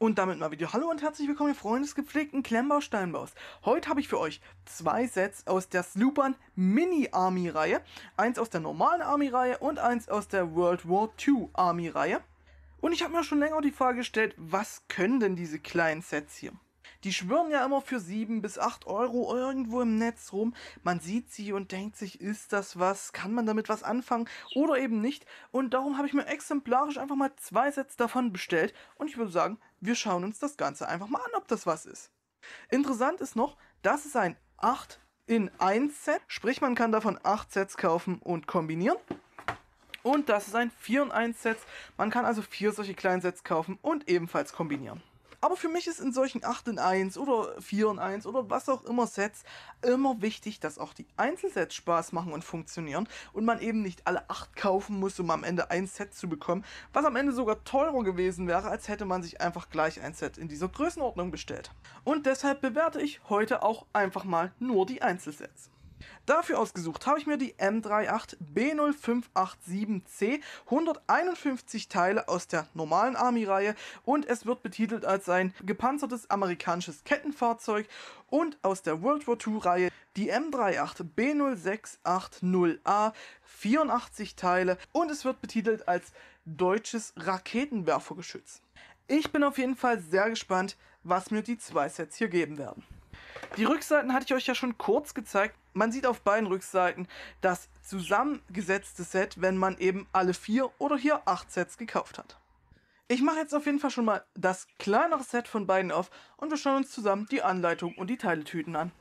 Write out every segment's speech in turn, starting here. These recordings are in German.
Und damit mal wieder Hallo und herzlich willkommen, ihr Freunde des gepflegten Klemmbausteinbaus. Heute habe ich für euch zwei Sets aus der Sluban Mini-Army-Reihe, eins aus der normalen Army-Reihe und eins aus der World War II Army-Reihe. Und ich habe mir schon länger die Frage gestellt, was können denn diese kleinen Sets hier? Die schwirren ja immer für 7 bis 8 Euro irgendwo im Netz rum. Man sieht sie und denkt sich, ist das was? Kann man damit was anfangen? Oder eben nicht. Und darum habe ich mir exemplarisch einfach mal zwei Sets davon bestellt. Und ich würde sagen, wir schauen uns das Ganze einfach mal an, ob das was ist. Interessant ist noch, das ist ein 8 in 1 Set, sprich man kann davon 8 Sets kaufen und kombinieren. Und das ist ein 4 in 1 Set, man kann also 4 solche kleinen Sets kaufen und ebenfalls kombinieren. Aber für mich ist in solchen 8 in 1 oder 4 in 1 oder was auch immer Sets immer wichtig, dass auch die Einzelsets Spaß machen und funktionieren und man eben nicht alle 8 kaufen muss, um am Ende ein Set zu bekommen, was am Ende sogar teurer gewesen wäre, als hätte man sich einfach gleich ein Set in dieser Größenordnung bestellt. Und deshalb bewerte ich heute auch einfach mal nur die Einzelsets. Dafür ausgesucht habe ich mir die M38B0587C, 151 Teile aus der normalen Army-Reihe und es wird betitelt als ein gepanzertes amerikanisches Kettenfahrzeug und aus der World War II-Reihe die M38B0680A, 84 Teile und es wird betitelt als deutsches Raketenwerfergeschütz. Ich bin auf jeden Fall sehr gespannt, was mir die zwei Sets hier geben werden. Die Rückseiten hatte ich euch ja schon kurz gezeigt. Man sieht auf beiden Rückseiten das zusammengesetzte Set, wenn man eben alle vier oder hier acht Sets gekauft hat. Ich mache jetzt auf jeden Fall schon mal das kleinere Set von beiden auf und wir schauen uns zusammen die Anleitung und die Teiletüten an.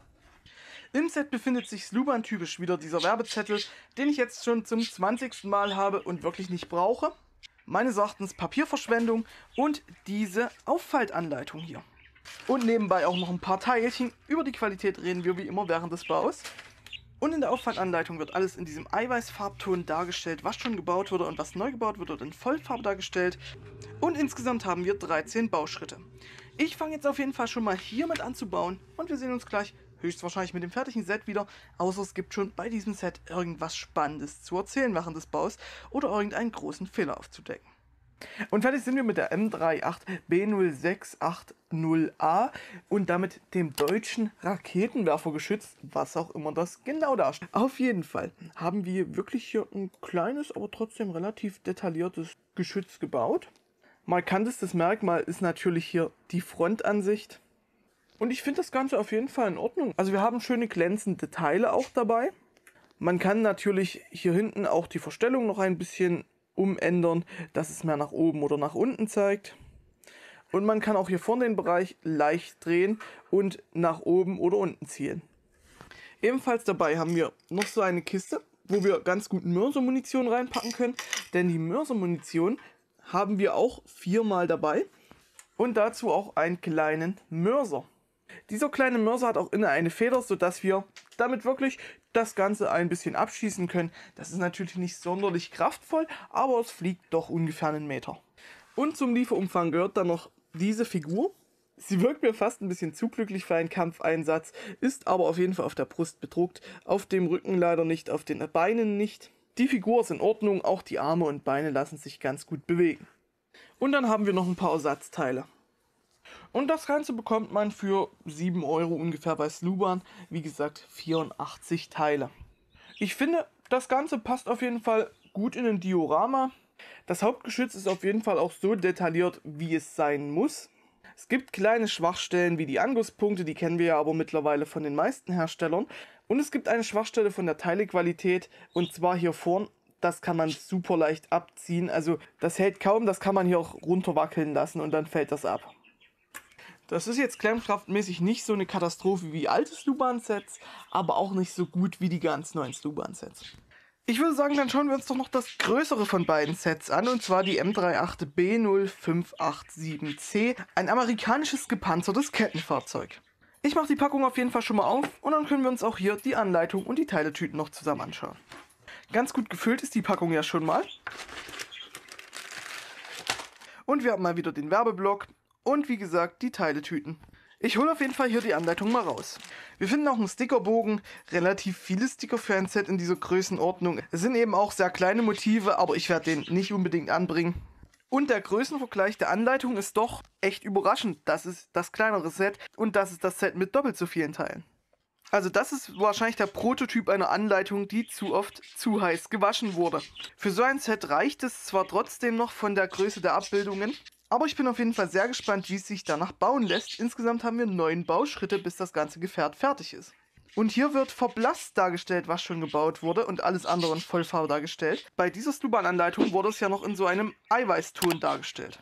Im Set befindet sich Sluban typisch wieder dieser Werbezettel, den ich jetzt schon zum 20. Mal habe und wirklich nicht brauche. Meines Erachtens Papierverschwendung und diese Auffaltanleitung hier. Und nebenbei auch noch ein paar Teilchen. Über die Qualität reden wir wie immer während des Baus. Und in der Auffanganleitung wird alles in diesem Eiweißfarbton dargestellt, was schon gebaut wurde und was neu gebaut wird, wird in Vollfarbe dargestellt. Und insgesamt haben wir 13 Bauschritte. Ich fange jetzt auf jeden Fall schon mal hiermit an zu bauen und wir sehen uns gleich höchstwahrscheinlich mit dem fertigen Set wieder, außer es gibt schon bei diesem Set irgendwas Spannendes zu erzählen während des Baus oder irgendeinen großen Fehler aufzudecken. Und fertig sind wir mit der M38B0680A und damit dem deutschen Raketenwerfer geschützt, was auch immer das genau darstellt. Auf jeden Fall haben wir wirklich hier ein kleines, aber trotzdem relativ detailliertes Geschütz gebaut. Markantestes Merkmal ist natürlich hier die Frontansicht. Und ich finde das Ganze auf jeden Fall in Ordnung. Also wir haben schöne glänzende Teile auch dabei. Man kann natürlich hier hinten auch die Verstellung noch ein bisschen umändern, dass es mehr nach oben oder nach unten zeigt. Und man kann auch hier vorne den Bereich leicht drehen und nach oben oder unten ziehen. Ebenfalls dabei haben wir noch so eine Kiste, wo wir ganz gut Mörsermunition reinpacken können, denn die Mörsermunition haben wir auch viermal dabei und dazu auch einen kleinen Mörser. Dieser kleine Mörser hat auch inne eine Feder, sodass wir damit wirklich das Ganze ein bisschen abschießen können. Das ist natürlich nicht sonderlich kraftvoll, aber es fliegt doch ungefähr einen Meter. Und zum Lieferumfang gehört dann noch diese Figur. Sie wirkt mir fast ein bisschen zu glücklich für einen Kampfeinsatz, ist aber auf jeden Fall auf der Brust bedruckt, auf dem Rücken leider nicht, auf den Beinen nicht. Die Figur ist in Ordnung, auch die Arme und Beine lassen sich ganz gut bewegen. Und dann haben wir noch ein paar Ersatzteile. Und das Ganze bekommt man für 7 Euro ungefähr bei Sluban. Wie gesagt, 84 Teile. Ich finde, das Ganze passt auf jeden Fall gut in ein Diorama. Das Hauptgeschütz ist auf jeden Fall auch so detailliert, wie es sein muss. Es gibt kleine Schwachstellen wie die Angusspunkte, die kennen wir ja aber mittlerweile von den meisten Herstellern. Und es gibt eine Schwachstelle von der Teilequalität und zwar hier vorn. Das kann man super leicht abziehen. Also das hält kaum, das kann man hier auch runter wackeln lassen und dann fällt das ab. Das ist jetzt klemmkraftmäßig nicht so eine Katastrophe wie alte Sluban-Sets, aber auch nicht so gut wie die ganz neuen Sluban-Sets. Ich würde sagen, dann schauen wir uns doch noch das größere von beiden Sets an, und zwar die M38B0587C, ein amerikanisches gepanzertes Kettenfahrzeug. Ich mache die Packung auf jeden Fall schon mal auf und dann können wir uns auch hier die Anleitung und die Teiletüten noch zusammen anschauen. Ganz gut gefüllt ist die Packung ja schon mal. Und wir haben mal wieder den Werbeblock und wie gesagt die Teiletüten. Ich hole auf jeden Fall hier die Anleitung mal raus. Wir finden auch einen Stickerbogen, relativ viele Sticker für ein Set in dieser Größenordnung. Es sind eben auch sehr kleine Motive, aber ich werde den nicht unbedingt anbringen. Und der Größenvergleich der Anleitung ist doch echt überraschend. Das ist das kleinere Set und das ist das Set mit doppelt so vielen Teilen. Also das ist wahrscheinlich der Prototyp einer Anleitung, die zu oft zu heiß gewaschen wurde. Für so ein Set reicht es zwar trotzdem noch von der Größe der Abbildungen, aber ich bin auf jeden Fall sehr gespannt, wie es sich danach bauen lässt. Insgesamt haben wir neun Bauschritte, bis das ganze Gefährt fertig ist. Und hier wird verblasst dargestellt, was schon gebaut wurde und alles andere in Vollfarbe dargestellt. Bei dieser stuban anleitung wurde es ja noch in so einem Eiweißton dargestellt.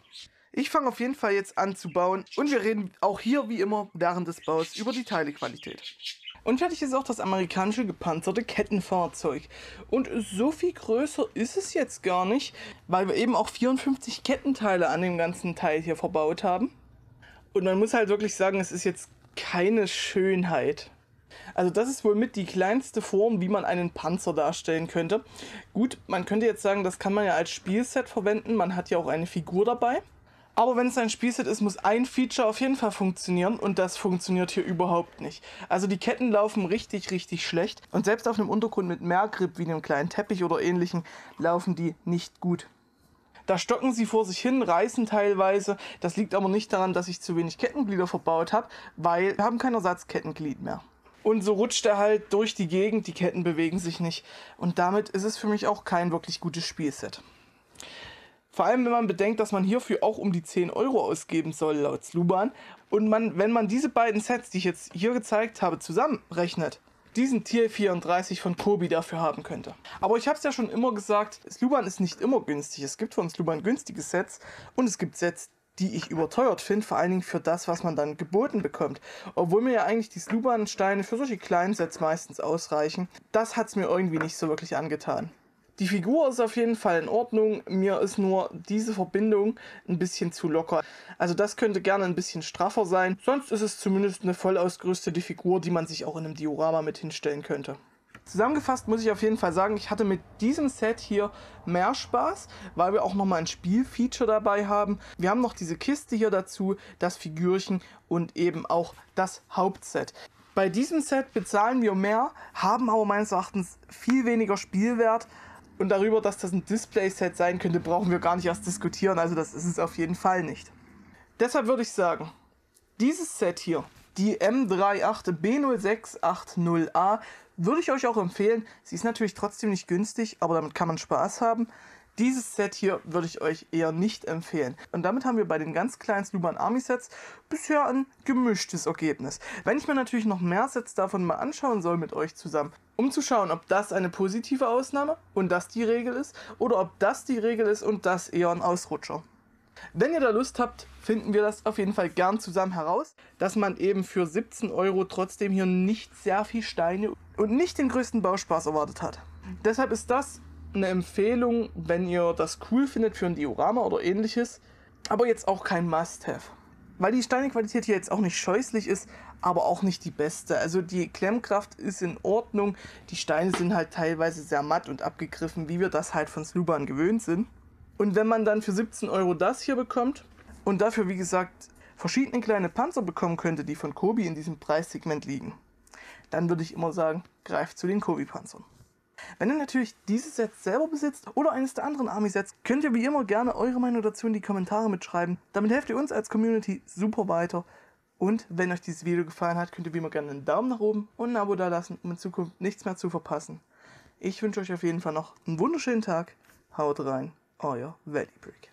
Ich fange auf jeden Fall jetzt an zu bauen und wir reden auch hier wie immer während des Baus über die Teilequalität. Und fertig ist auch das amerikanische gepanzerte Kettenfahrzeug. Und so viel größer ist es jetzt gar nicht, weil wir eben auch 54 Kettenteile an dem ganzen Teil hier verbaut haben. Und man muss halt wirklich sagen, es ist jetzt keine Schönheit. Also das ist wohl mit die kleinste Form, wie man einen Panzer darstellen könnte. Gut, man könnte jetzt sagen, das kann man ja als Spielset verwenden. Man hat ja auch eine Figur dabei. Aber wenn es ein Spielset ist, muss ein Feature auf jeden Fall funktionieren und das funktioniert hier überhaupt nicht. Also die Ketten laufen richtig, richtig schlecht und selbst auf einem Untergrund mit mehr Grip, wie einem kleinen Teppich oder ähnlichem, laufen die nicht gut. Da stocken sie vor sich hin, reißen teilweise. Das liegt aber nicht daran, dass ich zu wenig Kettenglieder verbaut habe, weil wir haben kein Ersatzkettenglied mehr. Und so rutscht er halt durch die Gegend, die Ketten bewegen sich nicht. Und damit ist es für mich auch kein wirklich gutes Spielset. Vor allem, wenn man bedenkt, dass man hierfür auch um die 10 Euro ausgeben soll, laut Sluban. Und man, wenn man diese beiden Sets, die ich jetzt hier gezeigt habe, zusammenrechnet, diesen tl 34 von Kobi dafür haben könnte. Aber ich habe es ja schon immer gesagt, Sluban ist nicht immer günstig. Es gibt von Sluban günstige Sets und es gibt Sets, die ich überteuert finde, vor allen Dingen für das, was man dann geboten bekommt. Obwohl mir ja eigentlich die Sluban-Steine für solche kleinen Sets meistens ausreichen. Das hat es mir irgendwie nicht so wirklich angetan. Die Figur ist auf jeden Fall in Ordnung. Mir ist nur diese Verbindung ein bisschen zu locker. Also das könnte gerne ein bisschen straffer sein. Sonst ist es zumindest eine voll ausgerüstete Figur, die man sich auch in einem Diorama mit hinstellen könnte. Zusammengefasst muss ich auf jeden Fall sagen, ich hatte mit diesem Set hier mehr Spaß, weil wir auch nochmal ein Spielfeature dabei haben. Wir haben noch diese Kiste hier dazu, das Figürchen und eben auch das Hauptset. Bei diesem Set bezahlen wir mehr, haben aber meines Erachtens viel weniger Spielwert, und darüber, dass das ein Display-Set sein könnte, brauchen wir gar nicht erst diskutieren. Also das ist es auf jeden Fall nicht. Deshalb würde ich sagen, dieses Set hier, die M38B0680A, würde ich euch auch empfehlen. Sie ist natürlich trotzdem nicht günstig, aber damit kann man Spaß haben. Dieses Set hier würde ich euch eher nicht empfehlen. Und damit haben wir bei den ganz kleinen Sluban Army Sets bisher ein gemischtes Ergebnis. Wenn ich mir natürlich noch mehr Sets davon mal anschauen soll mit euch zusammen, um zu schauen, ob das eine positive Ausnahme und das die Regel ist, oder ob das die Regel ist und das eher ein Ausrutscher. Wenn ihr da Lust habt, finden wir das auf jeden Fall gern zusammen heraus, dass man eben für 17 Euro trotzdem hier nicht sehr viel Steine und nicht den größten Bauspaß erwartet hat. Deshalb ist das eine Empfehlung, wenn ihr das cool findet für ein Diorama oder ähnliches, aber jetzt auch kein Must-Have. Weil die Steinequalität hier jetzt auch nicht scheußlich ist, aber auch nicht die beste. Also die Klemmkraft ist in Ordnung, die Steine sind halt teilweise sehr matt und abgegriffen, wie wir das halt von Sluban gewöhnt sind. Und wenn man dann für 17 Euro das hier bekommt und dafür, wie gesagt, verschiedene kleine Panzer bekommen könnte, die von Kobi in diesem Preissegment liegen, dann würde ich immer sagen, greift zu den Kobi-Panzern. Wenn ihr natürlich dieses Set selber besitzt oder eines der anderen Army-Sets, könnt ihr wie immer gerne eure Meinung dazu in die Kommentare mitschreiben. Damit helft ihr uns als Community super weiter. Und wenn euch dieses Video gefallen hat, könnt ihr wie immer gerne einen Daumen nach oben und ein Abo dalassen, um in Zukunft nichts mehr zu verpassen. Ich wünsche euch auf jeden Fall noch einen wunderschönen Tag. Haut rein, euer Valley Brick.